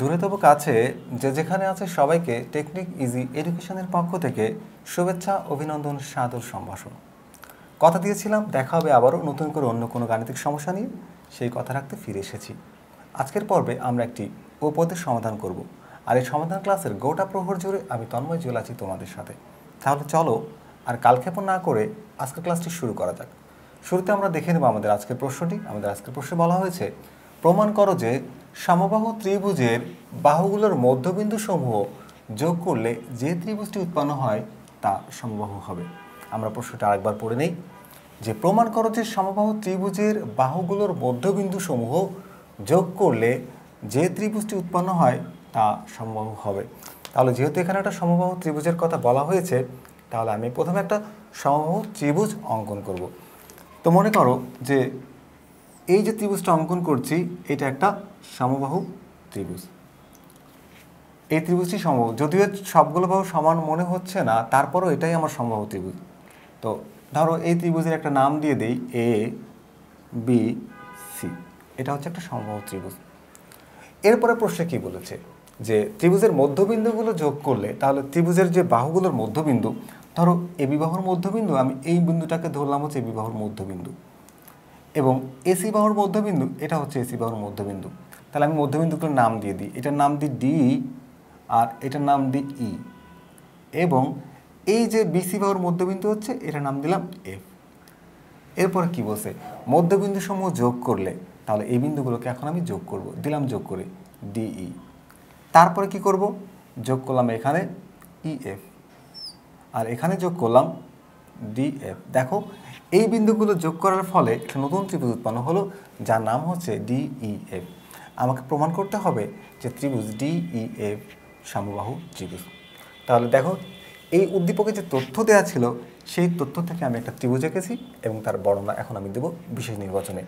দূরে তবু কাছে যে যেখানে আছে সবাইকে টেকনিক ইজি এডুকেশনের পক্ষ থেকে শুভেচ্ছা অভিনন্দন সাদর সম্ভাষণ কথা দিয়েছিলাম দেখা হবে আবারও নতুন করে অন্য কোনো গাণিতিক সমস্যা নিয়ে সেই কথা রাখতে ফিরে এসেছি আজকের পর্বে আমরা একটি উপদের সমাধান করব আর এই সমাধান ক্লাসের গোটা প্রহর জুড়ে আমি তন্ময় জল আছি তোমাদের সাথে তাহলে চলো আর কালক্ষেপণ না করে আজকের ক্লাসটি শুরু করা যাক শুরুতে আমরা দেখে নেব আমাদের আজকের প্রশ্নটি আমাদের আজকের প্রশ্নে বলা হয়েছে প্রমাণ করো যে সমবাহু ত্রিভুজের বাহুগুলোর মধ্যবিন্দু সমূহ যোগ করলে যে ত্রিভুজটি উৎপন্ন হয় তা সমবাহু হবে আমরা প্রশ্নটা আরেকবার পড়ে নেই যে প্রমাণ করো যে সমবাহু ত্রিভুজের বাহুগুলোর মধ্যবিন্দু সমূহ যোগ করলে যে ত্রিভুজটি উৎপন্ন হয় তা সমবাহু হবে তাহলে যেহেতু এখানে একটা সমবাহু ত্রিভুজের কথা বলা হয়েছে তাহলে আমি প্রথমে একটা সমবাহু ত্রিভুজ অঙ্কন করব। তো মনে করো যে এই যে ত্রিভুজটা অঙ্কন করছি এটা একটা সমবাহু ত্রিভুজ এই ত্রিভুজটি সম্ভব যদিও সবগুলো বাহু সমান মনে হচ্ছে না তারপরও এটাই আমার সম্ভব ত্রিভুজ তো ধরো এই ত্রিভুজের একটা নাম দিয়ে দিই এ বি সি এটা হচ্ছে একটা সম্ভব ত্রিভুজ এরপরে প্রশ্নে কি বলেছে যে ত্রিভুজের মধ্যবিন্দুগুলো যোগ করলে তাহলে ত্রিভুজের যে বাহুগুলোর মধ্যবিন্দু ধরো এ বিবাহর মধ্যবিন্দু আমি এই বিন্দুটাকে ধরলাম হচ্ছে এ বিবাহর মধ্যবিন্দু এবং এসি বাহুর মধ্যবিন্দু এটা হচ্ছে এসি বাহুর মধ্যবিন্দু তাহলে আমি মধ্যবিন্দুগুলোর নাম দিয়ে দিই এটার নাম দিই ডি আর এটার নাম দিই ই e। এবং এই যে বিসি বাহুর মধ্যবিন্দু হচ্ছে এটার নাম দিলাম এফ এরপর কি বলছে মধ্যবিন্দু সমূহ যোগ করলে তাহলে এই বিন্দুগুলোকে এখন আমি যোগ করব দিলাম যোগ করে ডিই e। তারপরে কি করব যোগ করলাম এখানে ইএফ e আর এখানে যোগ করলাম ডিএফ দেখো এই বিন্দুগুলো যোগ করার ফলে একটা নতুন ত্রিভুজ উৎপন্ন হলো যার নাম হচ্ছে ডিইএফ আমাকে প্রমাণ করতে হবে যে ত্রিভুজ ডি ই এফ সমবাহু ত্রিভুজ তাহলে দেখো এই উদ্দীপকে যে তথ্য দেওয়া ছিল সেই তথ্য থেকে আমি একটা ত্রিভুজ এঁকেছি এবং তার বর্ণনা এখন আমি দেব বিশেষ নির্বাচনে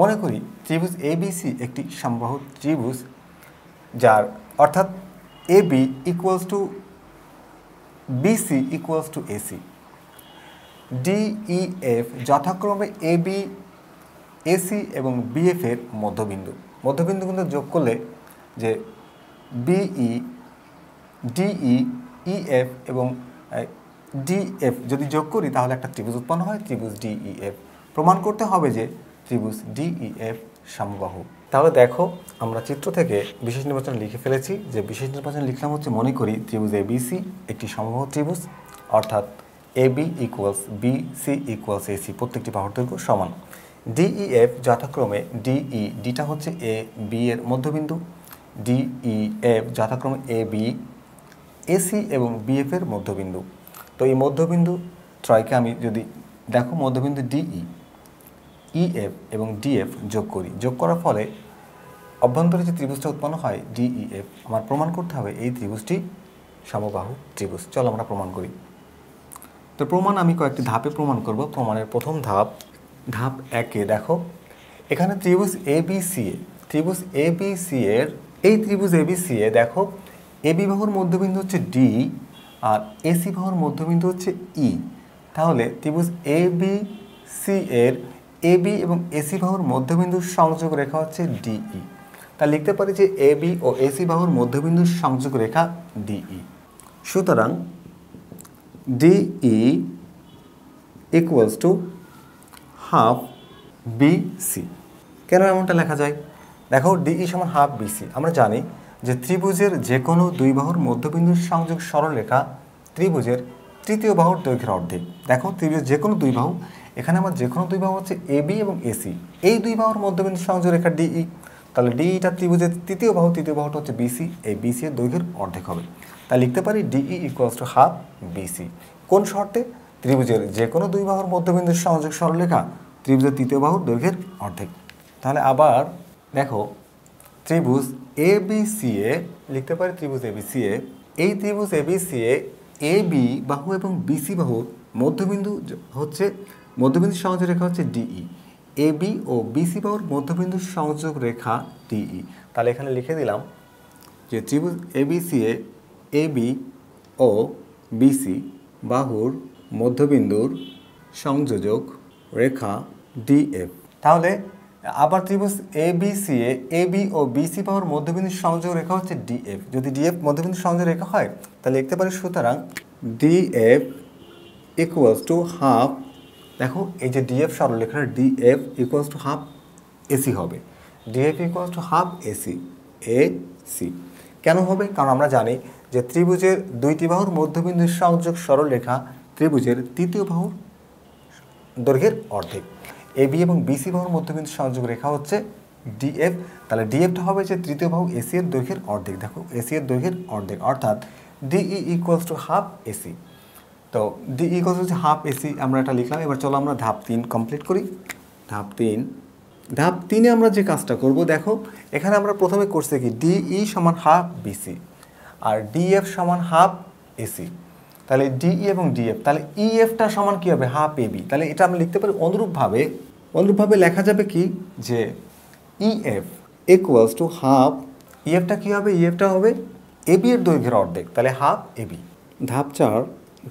মনে করি ত্রিভুজ এবিসি একটি সমবাহু ত্রিভুজ যার অর্থাৎ A B equals to BC equals to AC DEF যথাক্রমে এ এ এসি এবং বিএফ এর মধ্যবিন্দু মধ্যবিন্দু কিন্তু যোগ করলে যে বিই ডিই ইএফ এবং ডিএফ যদি যোগ করি তাহলে একটা ত্রিভুজ উৎপন্ন হয় ত্রিভুজ ডিইএফ e প্রমাণ করতে হবে যে ত্রিভুজ ডিইএফ e সমবাহু তাহলে দেখো আমরা চিত্র থেকে বিশেষ নির্বাচন লিখে ফেলেছি যে বিশেষ নির্বাচন লিখলাম হচ্ছে মনে করি ত্রিভুজ এবিসি একটি সমবাহু ত্রিভুজ অর্থাৎ AB equals BC equals AC প্রত্যেকটি বাহুর দৈর্ঘ্য সমান ডিইএফ e যথাক্রমে ডিই ডিটা e, হচ্ছে এ বি এর মধ্যবিন্দু ডিইএফ e যথাক্রমে এ বি এসি এবং বিএফ এর মধ্যবিন্দু তো এই মধ্যবিন্দু ত্রয়কে আমি যদি দেখো মধ্যবিন্দু ডিই ইএফ এবং ডিএফ যোগ করি যোগ করার ফলে অভ্যন্তরে যে ত্রিভুজটা উৎপন্ন হয় ডিইএফ আমার প্রমাণ করতে হবে এই ত্রিভুজটি সমবাহু ত্রিভুজ চলো আমরা প্রমাণ করি তো প্রমাণ আমি কয়েকটি ধাপে প্রমাণ করব প্রমাণের প্রথম ধাপ ধাপ একে দেখো এখানে ত্রিভুজ এ বি সি এ ত্রিভুজ এ বি সি এর এই ত্রিভুজ এ বি সি এ দেখো এ বি বাহুর মধ্যবিন্দু হচ্ছে ডি আর সি বাহুর মধ্যবিন্দু হচ্ছে ই e। তাহলে ত্রিভুজ এ বি সি এর এ বি এবং সি বাহুর মধ্যবিন্দুর সংযোগ রেখা হচ্ছে ডিই e। তা লিখতে পারি যে এ বি ও সি বাহুর মধ্যবিন্দুর সংযোগ রেখা ডিই e। সুতরাং DE equals to half BC কেন এমনটা লেখা যায় দেখো ডিই e সমান হাফ বিসি আমরা জানি যে ত্রিভুজের যে কোনো দুই বাহুর মধ্যবিন্দুর সংযোগ সরলরেখা ত্রিভুজের তৃতীয় বাহুর দৈর্ঘ্যের অর্ধেক দেখো ত্রিভুজের যে কোনো দুই বাহু এখানে আমার যে কোনো দুই বাহু হচ্ছে এ বি এবং এসি এই দুই বাহুর মধ্যবিন্দু সংযোগ রেখা ডিই e। তাহলে ডিইটা e ত্রিভুজের তৃতীয় বাহু তৃতীয় বাহুটা হচ্ছে বিসি এই বিসি এর দৈর্ঘ্যের অর্ধেক হবে তাই লিখতে পারি DE equals to half BC কোন শর্তে ত্রিভুজের যে কোনো দুই বাহুর মধ্যবিন্দুর সংযোগ সরলরেখা ত্রিভুজের তৃতীয় বাহুর দৈর্ঘ্যের অর্ধেক তাহলে আবার দেখো ত্রিভুজ এ বি সি এ লিখতে পারি ত্রিভুজ এ বি সি এ এই ত্রিভুজ A B C A A B বাহু এবং বিসি বাহুর মধ্যবিন্দু হচ্ছে মধ্যবিন্দু সংযোগ রেখা হচ্ছে ডিই এ বি ও বিসি বাহুর মধ্যবিন্দু সংযোগ রেখা ডিই e। তাহলে এখানে লিখে দিলাম যে ত্রিভুজ A B C A B ও বিসি বাহুর মধ্যবিন্দুর সংযোজক রেখা ডিএফ তাহলে আবার ত্রিভুজ A B C A A B ও বি সি পাওয়ার মধ্যবিন্দুর সংযোগ রেখা হচ্ছে ডিএফ যদি ডিএফ মধ্যবিন্দুর সংযোগ রেখা হয় তাহলে লিখতে পারি সুতরাং ডিএফ ইকুয়ালস টু হাফ দেখো এই যে ডিএফ সরলরেখার DF equals to half AC হবে DF equals to half AC A C কেন হবে কারণ আমরা জানি যে ত্রিভুজের দুইটি বাহুর মধ্যবিন্দুর সংযোগ সরলরেখা ত্রিভুজের তৃতীয় বাহু দৈর্ঘ্যের অর্ধেক এবি এবং বিসি বাহুর মধ্যবিন্দু সংযোগ রেখা হচ্ছে ডিএফ তাহলে ডিএফটা হবে যে তৃতীয় বাহু এসি এর দৈর্ঘ্যের অর্ধেক দেখো এসি এর দৈর্ঘ্যের অর্ধেক অর্থাৎ DE equals to half AC তো ডি ইকুয়ালস হচ্ছে হাফ এসি আমরা এটা লিখলাম এবার চলো আমরা ধাপ তিন কমপ্লিট করি ধাপ তিন ধাপ তিনে আমরা যে কাজটা করব দেখো এখানে আমরা প্রথমে করছি কি ডিই e সমান হাফ বিসি আর ডিএফ সমান হাফ এসি তাহলে ডিই e এবং ডিএফ তাহলে ইএফটা e সমান কী হবে হাফ এবি তাহলে এটা আমরা লিখতে পারি অনুরূপভাবে অনুরূপভাবে লেখা যাবে কি যে ইএফ ইকুয়ালস টু হাফ ইএফটা কী হবে ইএফটা e হবে এ বি এর দৈর্ঘ্যের অর্ধেক তাহলে হাফ এ বি ধাপ চার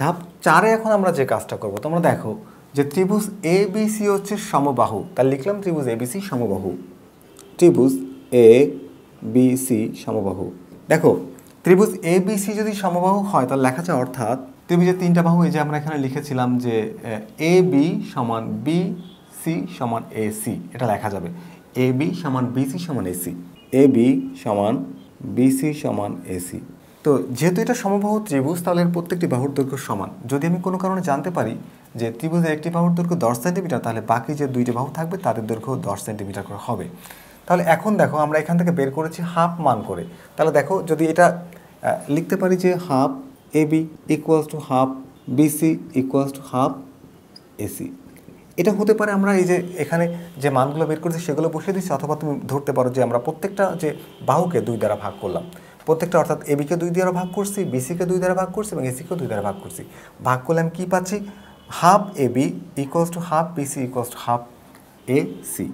ধাপ চারে এখন আমরা যে কাজটা করব তোমরা দেখো যে ত্রিভুজ এ বি সি হচ্ছে সমবাহু তাহলে লিখলাম ত্রিভুজ এ বি সি সমবাহু ত্রিভুজ এ বি সি সমবাহু দেখো ত্রিভুজ এ সি যদি সমবাহু হয় তাহলে লেখা যায় অর্থাৎ ত্রিভুজের তিনটা বাহু এই যে আমরা এখানে লিখেছিলাম যে এ বি সমান বি সি সমান এ সি এটা লেখা যাবে এ বি সমান বি সি সমান এ সি এ বি সমান বি সি সমান এ সি তো যেহেতু এটা সমবাহু ত্রিভুজ তাহলে এর প্রত্যেকটি বাহুর দৈর্ঘ্য সমান যদি আমি কোনো কারণে জানতে পারি যে ত্রিভুজের একটি বাহুর দৈর্ঘ্য দশ সেন্টিমিটার তাহলে বাকি যে দুইটি বাহু থাকবে তাদের দৈর্ঘ্য দশ সেন্টিমিটার করে হবে তাহলে এখন দেখো আমরা এখান থেকে বের করেছি হাফ মান করে তাহলে দেখো যদি এটা লিখতে পারি যে half A B equals to half BC equals to half AC এটা হতে পারে আমরা এই যে এখানে যে মানগুলো বের করেছি সেগুলো বসিয়ে দিচ্ছি অথবা তুমি ধরতে পারো যে আমরা প্রত্যেকটা যে বাহুকে দুই দ্বারা ভাগ করলাম প্রত্যেকটা অর্থাৎ এবিকে দুই দ্বারা ভাগ করছি বিসিকে দুই দ্বারা ভাগ করছি এবং এসিকেও দুই দ্বারা ভাগ করছি ভাগ করলে আমি কী পাচ্ছি half A B equals to half BC equals to half A C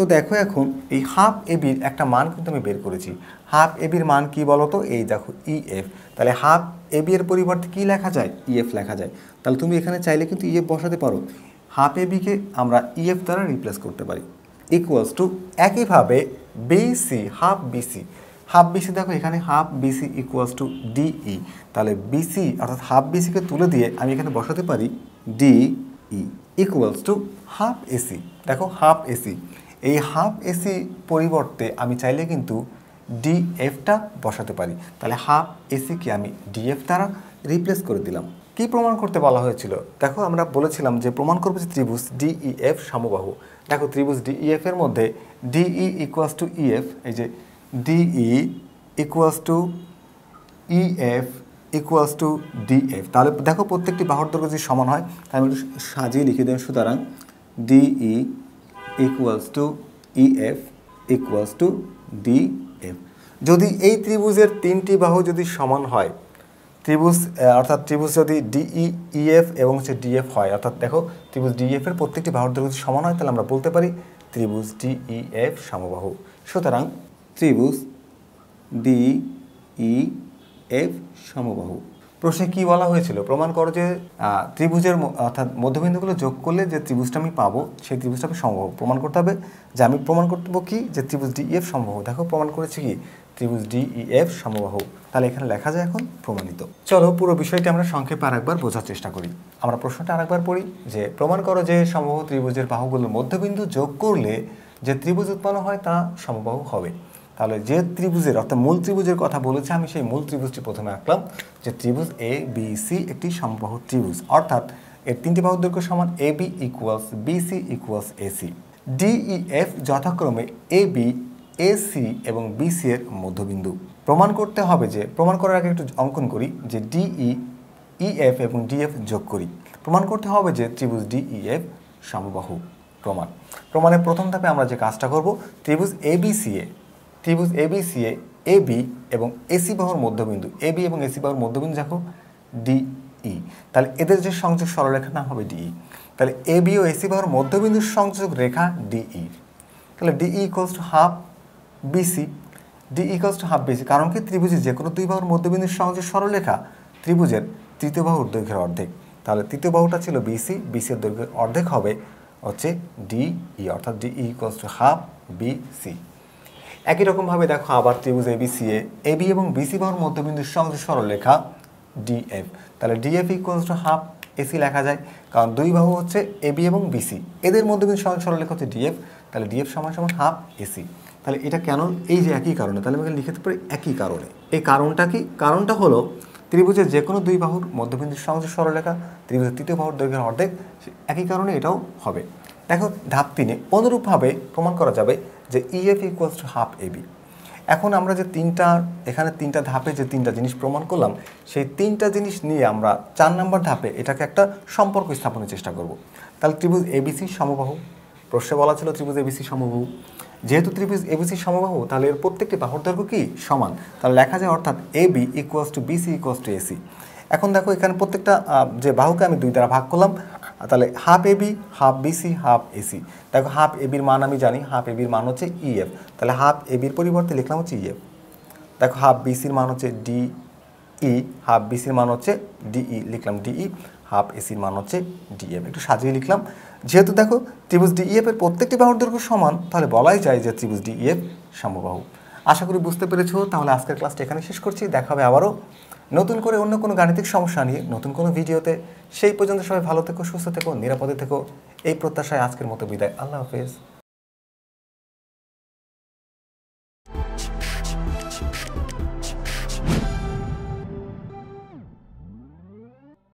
তো দেখো এখন এই হাফ এবির একটা মান কিন্তু আমি বের করেছি হাফ এবির মান কি তো এই দেখো ইএফ e তাহলে হাফ এবি এর পরিবর্তে কি লেখা যায় ইএফ e লেখা যায় তাহলে তুমি এখানে চাইলে কিন্তু ইএফ e বসাতে পারো হাফ এবিকে আমরা ইএফ দ্বারা রিপ্লেস করতে পারি ইকুয়ালস টু একইভাবে BC half BC half BC দেখো এখানে half BC equals to DE তাহলে বিসি অর্থাৎ হাফ বিসিকে তুলে দিয়ে আমি এখানে বসাতে পারি DE equals to half AC দেখো হাফ এসি এই হাফ এসি পরিবর্তে আমি চাইলে কিন্তু ডিএফটা বসাতে পারি তাহলে হাফ এসিকে আমি ডিএফ দ্বারা রিপ্লেস করে দিলাম কি প্রমাণ করতে বলা হয়েছিল দেখো আমরা বলেছিলাম যে প্রমাণ করবো যে ত্রিভুজ ডিইএফ e সমবাহু দেখো ত্রিভুজ ডিইএফ e এর মধ্যে ডিই ইকুয়ালস টু ইএফ এই যে DE equals to EF equals to DF তাহলে দেখো প্রত্যেকটি বাহুর দৈর্ঘ্য যদি সমান হয় তাহলে সাজিয়ে লিখে দেবেন সুতরাং DE equals to EF equals to DF যদি এই ত্রিভুজের তিনটি বাহু যদি সমান হয় ত্রিভুজ অর্থাৎ ত্রিভুজ যদি ডিই ইএফ e, e এবং সে ডিএফ হয় অর্থাৎ দেখো ত্রিভুজ ডিএফ এর প্রত্যেকটি বাহুর দৈর্ঘ্য যদি সমান হয় তাহলে আমরা বলতে পারি ত্রিভুজ এফ e সমবাহু সুতরাং ত্রিভুজ ডিই এফ সমবাহু প্রশ্নে কি বলা হয়েছিল প্রমাণ করো যে ত্রিভুজের অর্থাৎ মধ্যবিন্দুগুলো যোগ করলে যে ত্রিভুজটা আমি পাবো সেই ত্রিভুজটা আমি সম্ভব প্রমাণ করতে হবে যে আমি প্রমাণ করতে কি যে ত্রিভুজ ডি এফ e সম্ভব দেখো প্রমাণ করেছি কি ত্রিভুজ ডি ই এফ সমবাহ তাহলে এখানে লেখা যায় এখন প্রমাণিত চলো পুরো বিষয়টি আমরা সংক্ষেপে আরেকবার বোঝার চেষ্টা করি আমরা প্রশ্নটা আরেকবার পড়ি যে প্রমাণ করো যে সমবাহ ত্রিভুজের বাহুগুলোর মধ্যবিন্দু যোগ করলে যে ত্রিভুজ উৎপন্ন হয় তা সমবাহু হবে তাহলে যে ত্রিভুজের অর্থাৎ মূল ত্রিভুজের কথা বলেছি আমি সেই মূল ত্রিভুজটি প্রথমে আঁকলাম যে ত্রিভুজ এ বি সি একটি সমবাহু ত্রিভুজ অর্থাৎ এর তিনটি বাহু দৈর্ঘ্য সমান A B equals C equals AC F যথাক্রমে এ বি এ সি এবং বি সি এর মধ্যবিন্দু প্রমাণ করতে হবে যে প্রমাণ করার আগে একটু অঙ্কন করি যে ডিই ইএফ e, e, এবং ডিএফ যোগ করি প্রমাণ করতে হবে যে ত্রিভুজ ডিইএফ e, সমবাহু প্রমাণ প্রমাণের প্রথম ধাপে আমরা যে কাজটা করব ত্রিভুজ এ বি সি এ ত্রিভুজ সি এ এবি এবং এসি বাহুর মধ্যবিন্দু এবি এবং এসি বাহুর মধ্যবিন্দু দেখো ডিই e। তাহলে এদের যে সংযোগ সরলরেখা নাম হবে ডিই e। তাহলে এবি ও এসি বাহুর মধ্যবিন্দুর সংযোগ রেখা ডিই e। তাহলে DE equals to half BC D equals to half BC কারণ কি ত্রিভুজের যে কোনো দুই বাহুর মধ্যবিন্দুর সংযোগ সরলরেখা ত্রিভুজের তৃতীয় বাহুর দৈর্ঘ্যের অর্ধেক তাহলে তৃতীয় বাহুটা ছিল বিসি এর দৈর্ঘ্যের অর্ধেক হবে হচ্ছে ডিই অর্থাৎ DE equals to half BC একই রকমভাবে দেখো আবার ত্রিভুজ এ এবি এবং বিসি বাহুর মধ্যবিন্দুর সঙ্গে সরলরেখা ডিএফ তাহলে DF equals to half AC লেখা যায় কারণ দুই বাহু হচ্ছে এবি এবং বিসি এদের মধ্যবিন্দু সঙ্গে সরলরেখা হচ্ছে ডিএফ তাহলে ডিএফ সমান সমান হাফ এসি তাহলে এটা কেন এই যে একই কারণে তাহলে আমি লিখে পারি একই কারণে এই কারণটা কি কারণটা হলো ত্রিভুজের যে কোনো দুই বাহুর মধ্যবিন্দুর সঙ্গে সরলরেখা ত্রিভুজের তৃতীয় বাহুর দৈর্ঘ্যের অর্ধেক একই কারণে এটাও হবে দেখো ধাপ তিনে অনুরূপভাবে প্রমাণ করা যাবে যে EF equals to half AB এখন আমরা যে তিনটা এখানে তিনটা ধাপে যে তিনটা জিনিস প্রমাণ করলাম সেই তিনটা জিনিস নিয়ে আমরা চার নম্বর ধাপে এটাকে একটা সম্পর্ক স্থাপনের চেষ্টা করব তাহলে ত্রিভুজ এবিসি সমবাহু প্রশ্নে বলা ছিল ত্রিভুজ এবিসি সমবাহু যেহেতু ত্রিভুজ এবিসি সমবাহু তাহলে এর প্রত্যেকটি বাহুর দৈর্ঘ্য কি সমান তাহলে লেখা যায় অর্থাৎ A B equals to BC equals to AC এখন দেখো এখানে প্রত্যেকটা যে বাহুকে আমি দুই দ্বারা ভাগ করলাম তাহলে half AB half BC half AC দেখো হাফ এবির মান আমি জানি হাফ এবির মান হচ্ছে ইএফ e তাহলে হাফ এবির পরিবর্তে লিখলাম হচ্ছে ইএফ e দেখো হাফ বিসির মান হচ্ছে ডি ই হাফ বিসির মান হচ্ছে ডিই e, লিখলাম ডিই হাফ এসির মান হচ্ছে ডিএফ একটু সাজিয়ে লিখলাম যেহেতু দেখো ত্রিভুজ ডিইএফ এর প্রত্যেকটি বাহুর দৈর্ঘ্য সমান তাহলে বলাই যায় যে ত্রিভুজ ডিইএফ সমবাহু আশা করি বুঝতে পেরেছো তাহলে আজকের ক্লাসটি এখানে শেষ করছি দেখা হবে আবারও নতুন করে অন্য কোনো গাণিতিক সমস্যা নিয়ে নতুন কোনো ভিডিওতে সেই পর্যন্ত সবাই ভালো থেকো সুস্থ থেকো নিরাপদে থেকো এই প্রত্যাশায় আজকের মতো বিদায় আল্লাহ হাফিজ